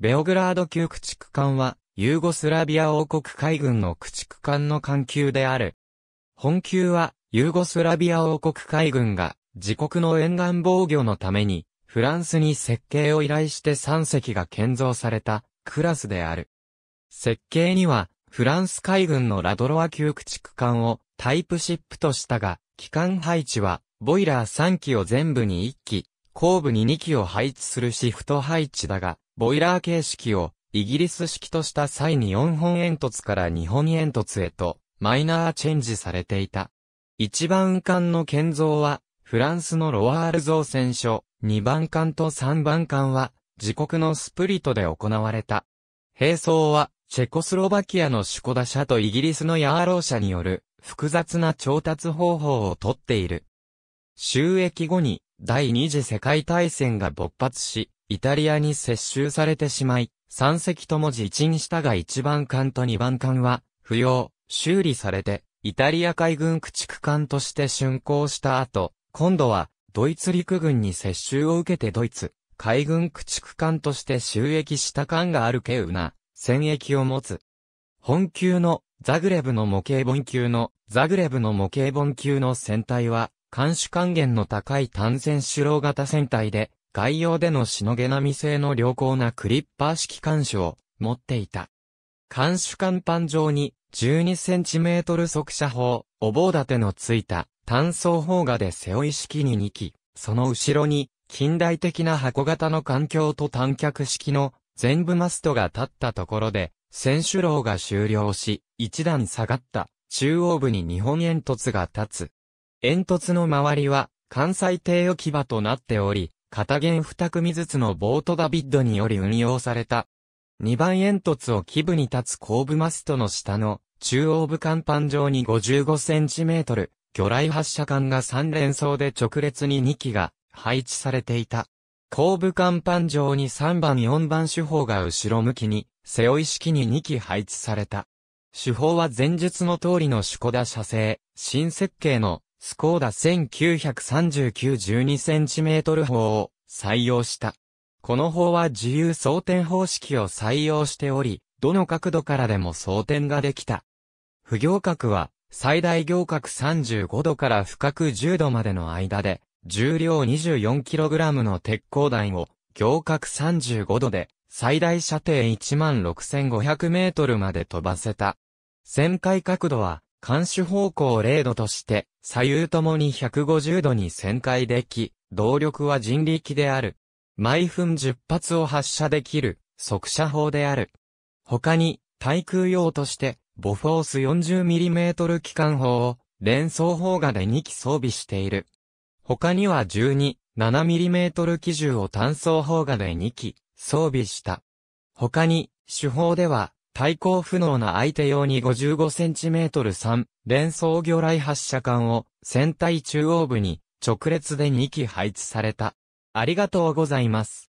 ベオグラード級駆逐艦は、ユーゴスラビア王国海軍の駆逐艦の艦級である。本級は、ユーゴスラビア王国海軍が、自国の沿岸防御のために、フランスに設計を依頼して3隻が建造された、クラスである。設計には、フランス海軍のラドロア級駆逐艦をタイプシップとしたが、機関配置は、ボイラー3機を全部に1機、後部に2機を配置するシフト配置だが、ボイラー形式をイギリス式とした際に4本煙突から2本煙突へとマイナーチェンジされていた。一番艦の建造はフランスのロワール造船所、二番艦と三番艦は自国のスプリトで行われた。並走はチェコスロバキアのシュコダ社とイギリスのヤーロー社による複雑な調達方法をとっている。収益後に第二次世界大戦が勃発し、イタリアに接収されてしまい、三隻とも自沈したが一番艦と二番艦は、不要、修理されて、イタリア海軍駆逐艦として竣工した後、今度は、ドイツ陸軍に接収を受けてドイツ、海軍駆逐艦として収益した艦があるケウな、戦役を持つ。本級の、ザグレブの模型本級の、ザグレブの模型本級の船体は、艦首還元の高い単線主導型船体で、外洋でのしのげなみ性の良好なクリッパー式艦首を持っていた。艦首艦板上に12センチメートル速射砲、お棒立てのついた単装砲画で背負い式に2機、その後ろに近代的な箱型の環境と短脚式の全部マストが立ったところで、選手楼が終了し、一段下がった中央部に日本煙突が立つ。煙突の周りは関西艇置き場となっており、片弦二組ずつのボートダビッドにより運用された。二番煙突を基部に立つ後部マストの下の中央部甲板上に5 5トル、魚雷発射管が三連装で直列に2機が配置されていた。後部甲板上に3番4番手法が後ろ向きに、背負い式に2機配置された。手法は前述の通りの主古だ射精、新設計のスコーダ 1939-12cm 砲を採用した。この砲は自由装填方式を採用しており、どの角度からでも装填ができた。不行角は、最大行角35度から深く10度までの間で、重量 24kg の鉄鋼弾を、行角35度で、最大射程1 6500m まで飛ばせた。旋回角度は、監視方向0度として、左右ともに150度に旋回でき、動力は人力である。毎分10発を発射できる、速射砲である。他に、対空用として、ボフォース 40mm 機関砲を、連装砲画で2機装備している。他には12、7mm 機銃を単装砲画で2機、装備した。他に、手法では、対抗不能な相手用に 55cm3 連装魚雷発射管を船体中央部に直列で2機配置された。ありがとうございます。